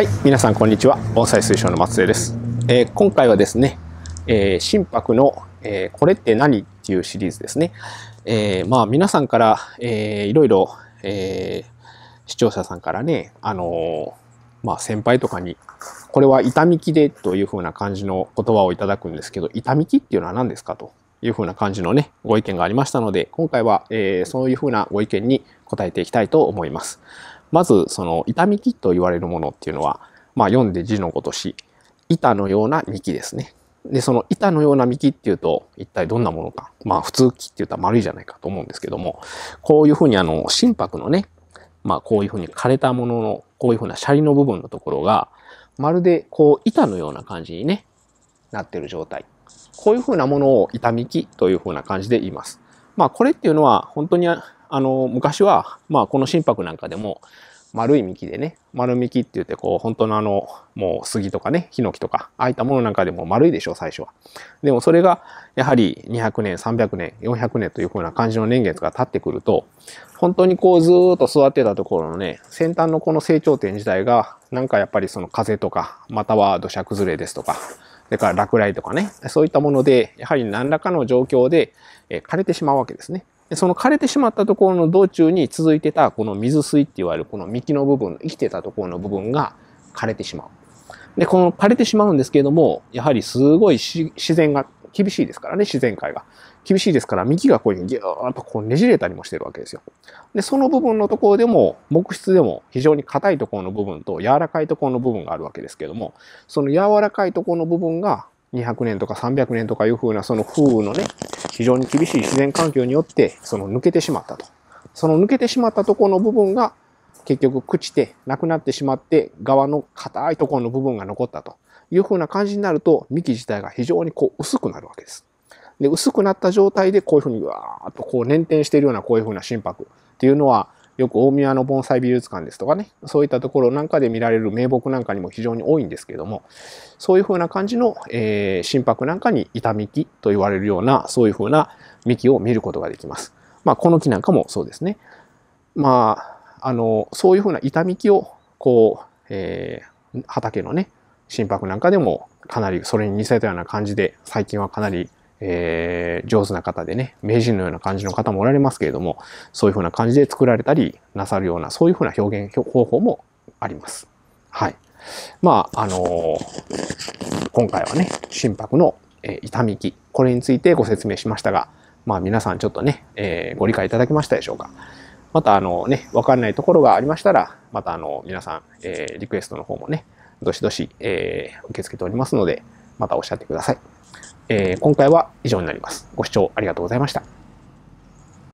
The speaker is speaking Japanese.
はい、皆さんこんにちは。防災推奨の松江です。えー、今回はですね、えー、心拍の、えー、これって何っていうシリーズですね。えまあ皆さんから、えー、いろいろ、え視聴者さんからね、あのまあ先輩とかに、これは痛みきでというふうな感じの言葉をいただくんですけど、痛みきっていうのは何ですかというふうな感じのね、ご意見がありましたので、今回は、えそういうふうなご意見に答えていきたいと思います。まずその痛み木と言われるものっていうのは、まあ、読んで字のごとし板のような幹ですね。でその板のような幹っていうと一体どんなものかまあ普通木って言ったら丸いじゃないかと思うんですけどもこういうふうにあの心拍のねまあこういうふうに枯れたもののこういうふうなシャリの部分のところがまるでこう板のような感じにねなってる状態こういうふうなものを痛み木というふうな感じで言います。まあこれっていうのは本当にあの昔は、まあ、この心拍なんかでも丸い幹でね丸幹って言ってこう本当のあのもう杉とかねヒノキとかああいったものなんかでも丸いでしょ最初は。でもそれがやはり200年300年400年というふうな感じの年月が経ってくると本当にこうずっと育ってたところのね先端のこの成長点自体がなんかやっぱりその風とかまたは土砂崩れですとかそれから落雷とかねそういったものでやはり何らかの状況で枯れてしまうわけですね。その枯れてしまったところの道中に続いてたこの水水って言われるこの幹の部分、生きてたところの部分が枯れてしまう。で、この枯れてしまうんですけれども、やはりすごい自然が厳しいですからね、自然界が。厳しいですから、幹がこういうふうにギューッとこうねじれたりもしてるわけですよ。で、その部分のところでも、木質でも非常に硬いところの部分と柔らかいところの部分があるわけですけども、その柔らかいところの部分が200年とか300年とかいうふうなその風雨のね、非常に厳しい自然環境によってその抜けてしまったと。その抜けてしまったところの部分が結局朽ちてなくなってしまって側の硬いところの部分が残ったというふうな感じになると幹自体が非常にこう薄くなるわけです。で薄くなった状態でこういうふうにうわーっとこう捻転しているようなこういうふうな心拍っていうのはよく大宮の盆栽美術館ですとかね、そういったところなんかで見られる名木なんかにも非常に多いんですけども、そういうふうな感じの、えー、心拍なんかに板幹と言われるような、そういうふうな幹を見ることができます。まあ、この木なんかもそうですね。まあ、あの、そういうふうな板幹を、こう、えー、畑のね、心拍なんかでもかなりそれに似せたような感じで、最近はかなりえー、上手な方でね、名人のような感じの方もおられますけれども、そういうふうな感じで作られたりなさるような、そういうふうな表現方法もあります。はい。まあ、あのー、今回はね、心拍の、えー、痛みき、これについてご説明しましたが、まあ皆さんちょっとね、えー、ご理解いただけましたでしょうか。またあのね、わかんないところがありましたら、またあの皆さん、えー、リクエストの方もね、どしどし、えー、受け付けておりますので、またおっしゃってください。えー、今回は以上になります。ご視聴ありがとうございました。